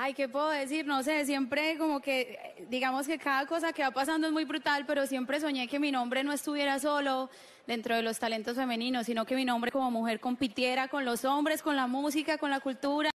Ay, ¿qué puedo decir? No sé, siempre como que, digamos que cada cosa que va pasando es muy brutal, pero siempre soñé que mi nombre no estuviera solo dentro de los talentos femeninos, sino que mi nombre como mujer compitiera con los hombres, con la música, con la cultura.